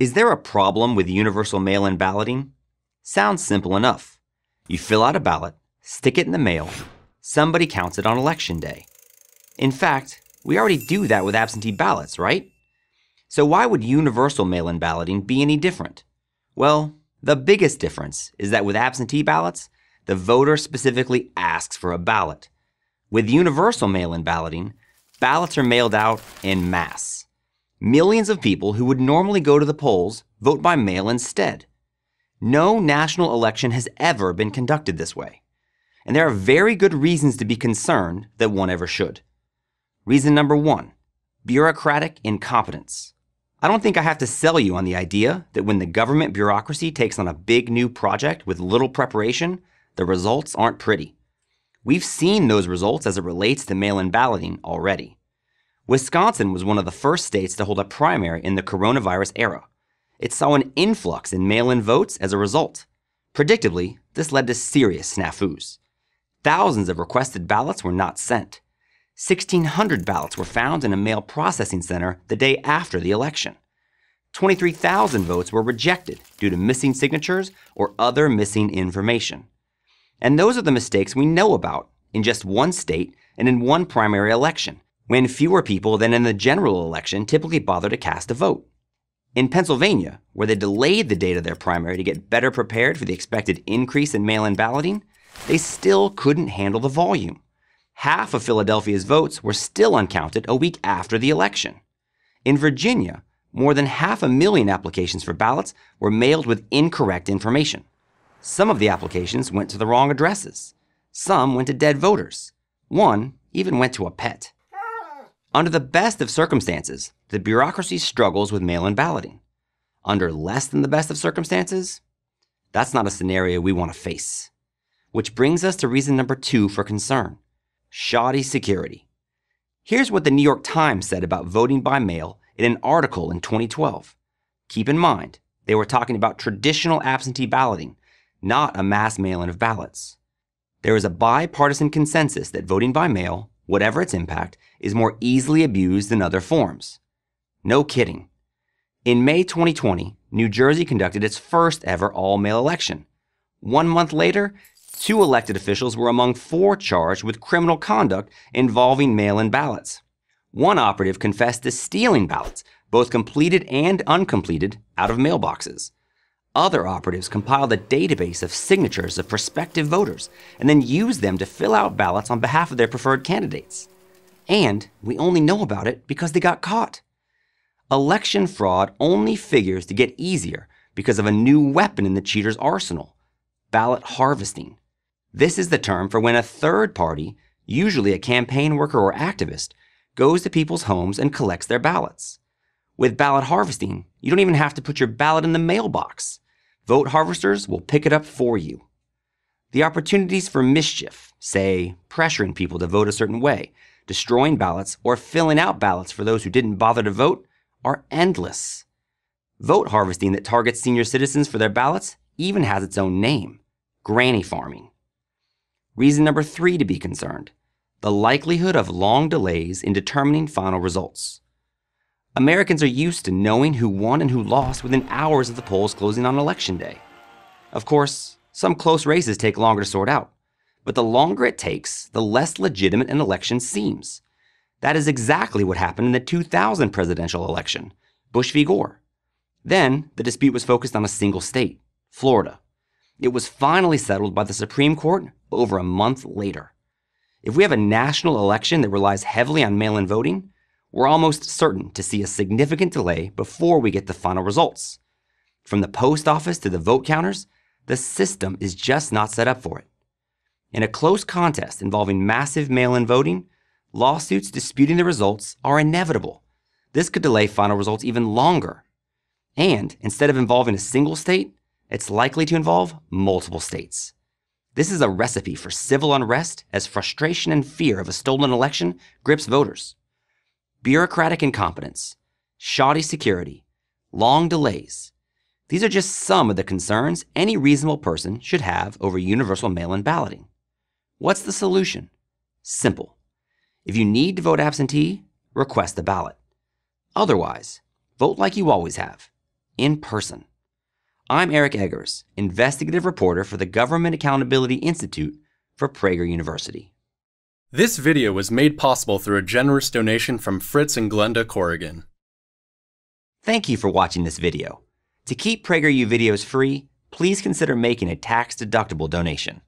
Is there a problem with universal mail-in balloting? Sounds simple enough. You fill out a ballot, stick it in the mail, somebody counts it on election day. In fact, we already do that with absentee ballots, right? So why would universal mail-in balloting be any different? Well, the biggest difference is that with absentee ballots, the voter specifically asks for a ballot. With universal mail-in balloting, ballots are mailed out en masse millions of people who would normally go to the polls vote by mail instead. No national election has ever been conducted this way. And there are very good reasons to be concerned that one ever should. Reason number one bureaucratic incompetence. I don't think I have to sell you on the idea that when the government bureaucracy takes on a big new project with little preparation, the results aren't pretty. We've seen those results as it relates to mail in balloting already. Wisconsin was one of the first states to hold a primary in the coronavirus era. It saw an influx in mail in votes as a result. Predictably, this led to serious snafus. Thousands of requested ballots were not sent. 1,600 ballots were found in a mail processing center the day after the election. 23,000 votes were rejected due to missing signatures or other missing information. And those are the mistakes we know about in just one state and in one primary election when fewer people than in the general election typically bother to cast a vote. In Pennsylvania, where they delayed the date of their primary to get better prepared for the expected increase in mail-in balloting, they still couldn't handle the volume. Half of Philadelphia's votes were still uncounted a week after the election. In Virginia, more than half a million applications for ballots were mailed with incorrect information. Some of the applications went to the wrong addresses. Some went to dead voters. One even went to a pet. Under the best of circumstances, the bureaucracy struggles with mail-in balloting. Under less than the best of circumstances, that's not a scenario we want to face. Which brings us to reason number two for concern, shoddy security. Here's what the New York Times said about voting by mail in an article in 2012. Keep in mind, they were talking about traditional absentee balloting, not a mass mail-in of ballots. There is a bipartisan consensus that voting by mail whatever its impact, is more easily abused than other forms. No kidding. In May 2020, New Jersey conducted its first ever all male election. One month later, two elected officials were among four charged with criminal conduct involving mail in ballots. One operative confessed to stealing ballots, both completed and uncompleted, out of mailboxes. Other operatives compiled a database of signatures of prospective voters and then used them to fill out ballots on behalf of their preferred candidates. And we only know about it because they got caught. Election fraud only figures to get easier because of a new weapon in the cheater's arsenal ballot harvesting. This is the term for when a third party, usually a campaign worker or activist, goes to people's homes and collects their ballots. With ballot harvesting, you don't even have to put your ballot in the mailbox. Vote harvesters will pick it up for you. The opportunities for mischief, say, pressuring people to vote a certain way, destroying ballots, or filling out ballots for those who didn't bother to vote, are endless. Vote harvesting that targets senior citizens for their ballots even has its own name granny farming. Reason number three to be concerned the likelihood of long delays in determining final results. Americans are used to knowing who won and who lost within hours of the polls closing on election day. Of course, some close races take longer to sort out, but the longer it takes, the less legitimate an election seems. That is exactly what happened in the 2000 presidential election, Bush v. Gore. Then, the dispute was focused on a single state, Florida. It was finally settled by the Supreme Court over a month later. If we have a national election that relies heavily on mail in voting, we're almost certain to see a significant delay before we get the final results. From the post office to the vote counters, the system is just not set up for it. In a close contest involving massive mail in voting, lawsuits disputing the results are inevitable. This could delay final results even longer. And instead of involving a single state, it's likely to involve multiple states. This is a recipe for civil unrest as frustration and fear of a stolen election grips voters bureaucratic incompetence, shoddy security, long delays. These are just some of the concerns any reasonable person should have over universal mail-in balloting. What's the solution? Simple. If you need to vote absentee, request a ballot. Otherwise, vote like you always have, in person. I'm Eric Eggers, investigative reporter for the Government Accountability Institute for Prager University. This video was made possible through a generous donation from Fritz and Glenda Corrigan. Thank you for watching this video. To keep PragerU videos free, please consider making a tax-deductible donation.